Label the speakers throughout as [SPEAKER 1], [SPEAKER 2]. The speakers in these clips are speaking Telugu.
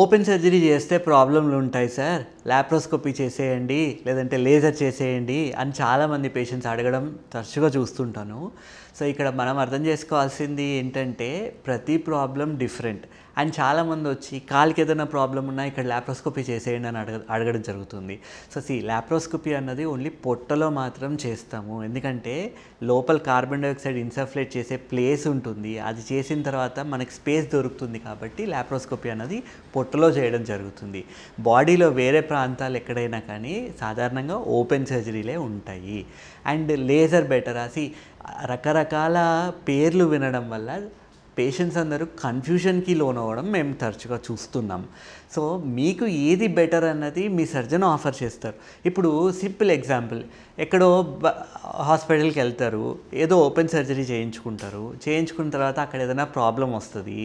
[SPEAKER 1] ఓపెన్ సర్జరీ చేస్తే ప్రాబ్లంలు ఉంటాయి సార్ లాప్రోస్కోపీ చేసేయండి లేదంటే లేజర్ చేసేయండి అని చాలామంది పేషెంట్స్ అడగడం తరచుగా చూస్తుంటాను సో ఇక్కడ మనం అర్థం చేసుకోవాల్సింది ఏంటంటే ప్రతి ప్రాబ్లం డిఫరెంట్ అండ్ చాలామంది వచ్చి కాలుకి ఏదైనా ప్రాబ్లం ఉన్నా ఇక్కడ ల్యాప్రోస్కోపీ చేసేయండి అని అడగ అడగడం జరుగుతుంది సో సి ల్యాప్రోస్కోపీ అన్నది ఓన్లీ పొట్టలో మాత్రం చేస్తాము ఎందుకంటే లోపల కార్బన్ డైఆక్సైడ్ ఇన్సర్ఫ్లేట్ చేసే ప్లేస్ ఉంటుంది అది చేసిన తర్వాత మనకి స్పేస్ దొరుకుతుంది కాబట్టి ల్యాప్రోస్కోపీ అన్నది పొట్టలో చేయడం జరుగుతుంది బాడీలో వేరే ప్రాంతాలు ఎక్కడైనా కానీ సాధారణంగా ఓపెన్ సర్జరీలే ఉంటాయి అండ్ లేజర్ బెటర్ రకరకాల పేర్లు వినడం వల్ల పేషెంట్స్ అందరూ కన్ఫ్యూషన్కి అవ్వడం మేము తరచుగా చూస్తున్నాం సో మీకు ఏది బెటర్ అన్నది మీ సర్జన్ ఆఫర్ చేస్తారు ఇప్పుడు సింపుల్ ఎగ్జాంపుల్ ఎక్కడో హాస్పిటల్కి వెళ్తారు ఏదో ఓపెన్ సర్జరీ చేయించుకుంటారు చేయించుకున్న తర్వాత అక్కడ ఏదైనా ప్రాబ్లం వస్తుంది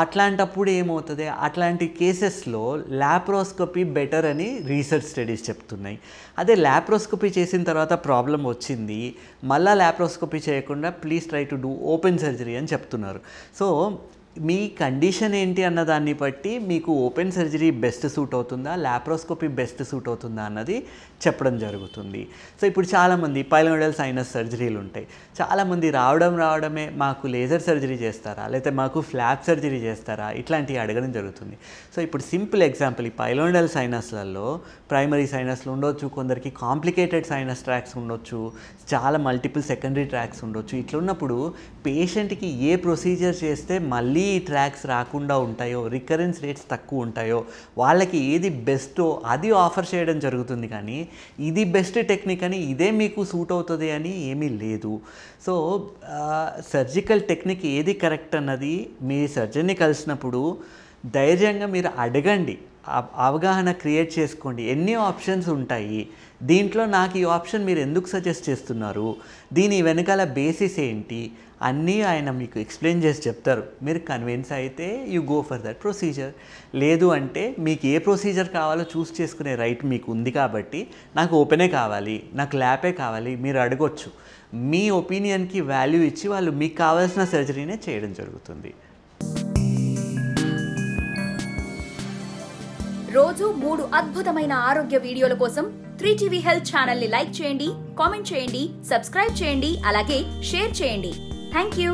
[SPEAKER 1] అట్లాంటప్పుడు ఏమవుతుంది అట్లాంటి కేసెస్లో ల్యాప్రోస్కోపీ బెటర్ అని రీసెర్చ్ స్టడీస్ చెప్తున్నాయి అదే ల్యాప్రోస్కోపీ చేసిన తర్వాత ప్రాబ్లం వచ్చింది మళ్ళీ ల్యాప్రోస్కోపీ చేయకుండా please try to do open surgery అని చెప్తున్నారు So, మీ కండిషన్ ఏంటి అన్న దాన్ని బట్టి మీకు ఓపెన్ సర్జరీ బెస్ట్ సూట్ అవుతుందా లాప్రోస్కోపీ బెస్ట్ సూట్ అవుతుందా అన్నది చెప్పడం జరుగుతుంది సో ఇప్పుడు చాలామంది పైలోడల్ సైనస్ సర్జరీలు ఉంటాయి చాలామంది రావడం రావడమే మాకు లేజర్ సర్జరీ చేస్తారా లేకపోతే మాకు ఫ్లాప్ సర్జరీ చేస్తారా ఇట్లాంటివి అడగడం జరుగుతుంది సో ఇప్పుడు సింపుల్ ఎగ్జాంపుల్ ఈ పైలోడల్ సైనస్లలో ప్రైమరీ సైనస్లు ఉండొచ్చు కొందరికి కాంప్లికేటెడ్ సైనస్ ట్రాక్స్ ఉండొచ్చు చాలా మల్టిపుల్ సెకండరీ ట్రాక్స్ ఉండొచ్చు ఇట్లున్నప్పుడు పేషెంట్కి ఏ ప్రొసీజర్ చేస్తే మళ్ళీ మళ్ళీ ట్రాక్స్ రాకుండా ఉంటాయో రికరెన్స్ రేట్స్ తక్కువ ఉంటాయో వాళ్ళకి ఏది బెస్టో అది ఆఫర్ చేయడం జరుగుతుంది కానీ ఇది బెస్ట్ టెక్నిక్ అని ఇదే మీకు సూట్ అవుతుంది అని ఏమీ లేదు సో సర్జికల్ టెక్నిక్ ఏది కరెక్ట్ అన్నది మీ సర్జన్ని కలిసినప్పుడు ధైర్యంగా మీరు అడగండి అవగాహన క్రియేట్ చేసుకోండి ఎన్ని ఆప్షన్స్ ఉంటాయి దీంట్లో నాకు ఈ ఆప్షన్ మీరు ఎందుకు సజెస్ట్ చేస్తున్నారు దీని వెనకాల బేసిస్ ఏంటి అన్నీ ఆయన మీకు ఎక్స్ప్లెయిన్ చేసి చెప్తారు మీరు కన్విన్స్ అయితే you go for that procedure లేదు అంటే మీకు ఏ ప్రొసీజర్ కావాలో చూస్ చేసుకునే రైట్ మీకు ఉంది కాబట్టి నాకు ఓపెనే కావాలి నాకు ల్యాపే కావాలి మీరు అడగొచ్చు మీ ఒపీనియన్కి వాల్యూ ఇచ్చి వాళ్ళు మీకు కావాల్సిన సర్జరీనే చేయడం జరుగుతుంది రోజు మూడు అద్భుతమైన ఆరోగ్య వీడియోల కోసం త్రీ టీవీ హెల్త్ ఛానల్ ని లైక్ చేయండి కామెంట్ చేయండి సబ్స్క్రైబ్ చేయండి అలాగే షేర్ చేయండి థ్యాంక్ యూ